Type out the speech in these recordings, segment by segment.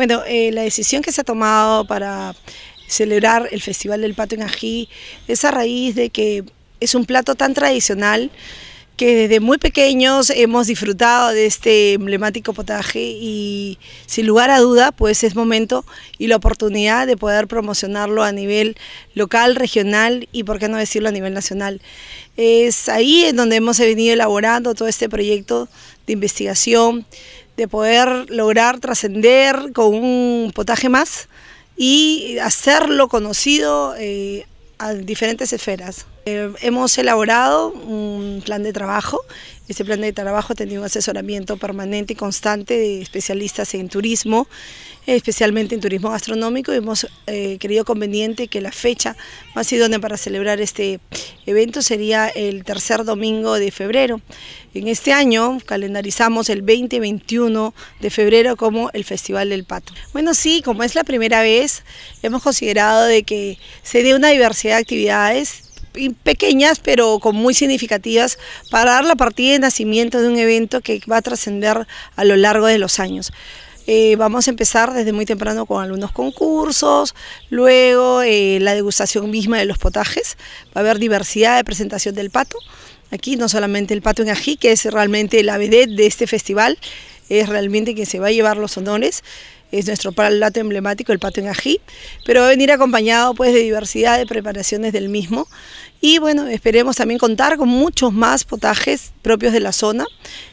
Bueno, eh, la decisión que se ha tomado para celebrar el Festival del Pato en Ají es a raíz de que es un plato tan tradicional que desde muy pequeños hemos disfrutado de este emblemático potaje y sin lugar a duda pues es momento y la oportunidad de poder promocionarlo a nivel local, regional y por qué no decirlo a nivel nacional. Es ahí en donde hemos venido elaborando todo este proyecto de investigación, de poder lograr trascender con un potaje más y hacerlo conocido eh, a diferentes esferas. Eh, hemos elaborado un plan de trabajo. Este plan de trabajo ha tenido un asesoramiento permanente y constante de especialistas en turismo, especialmente en turismo gastronómico. Hemos querido eh, creído conveniente que la fecha más idónea para celebrar este evento sería el tercer domingo de febrero. En este año calendarizamos el 20 21 de febrero como el Festival del Pato. Bueno, sí, como es la primera vez, hemos considerado de que se dé una diversidad de actividades pequeñas pero con muy significativas para dar la partida de nacimiento de un evento que va a trascender a lo largo de los años. Eh, vamos a empezar desde muy temprano con algunos concursos, luego eh, la degustación misma de los potajes, va a haber diversidad de presentación del pato, aquí no solamente el pato en ají, que es realmente la vedette de este festival, es realmente quien se va a llevar los honores, es nuestro plato emblemático, el pato en ají, pero va a venir acompañado pues de diversidad de preparaciones del mismo. Y bueno, esperemos también contar con muchos más potajes propios de la zona,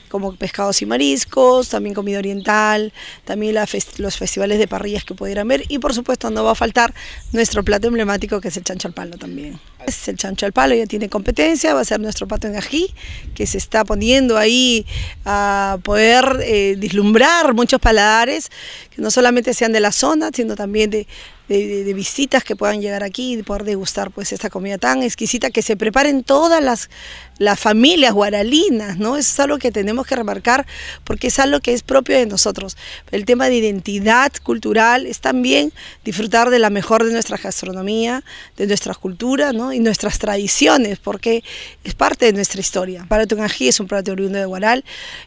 como pescados y mariscos, también comida oriental, también los festivales de parrillas que pudieran ver y por supuesto no va a faltar nuestro plato emblemático que es el chancho al palo también el chancho al palo, ya tiene competencia, va a ser nuestro pato en ají, que se está poniendo ahí a poder dislumbrar eh, muchos paladares, que no solamente sean de la zona, sino también de de, visitas que puedan llegar aquí y poder degustar pues esta comida tan exquisita que se preparen todas las, familias guaralinas, ¿no? Eso es algo que tenemos que remarcar porque es algo que es propio de nosotros. El tema de identidad cultural es también disfrutar de la mejor de nuestra gastronomía, de nuestra cultura, ¿no? Y nuestras tradiciones porque es parte de nuestra historia. Para es un plato oriundo de Guaral,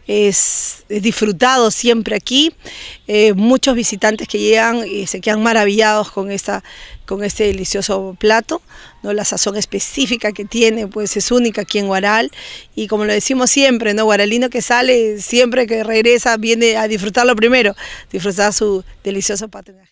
es disfrutado siempre aquí. Eh, muchos visitantes que llegan y se quedan maravillados con, esta, con este delicioso plato, ¿no? la sazón específica que tiene pues es única aquí en Guaral y como lo decimos siempre, ¿no? guaralino que sale, siempre que regresa viene a disfrutarlo primero, disfrutar su delicioso patinaje.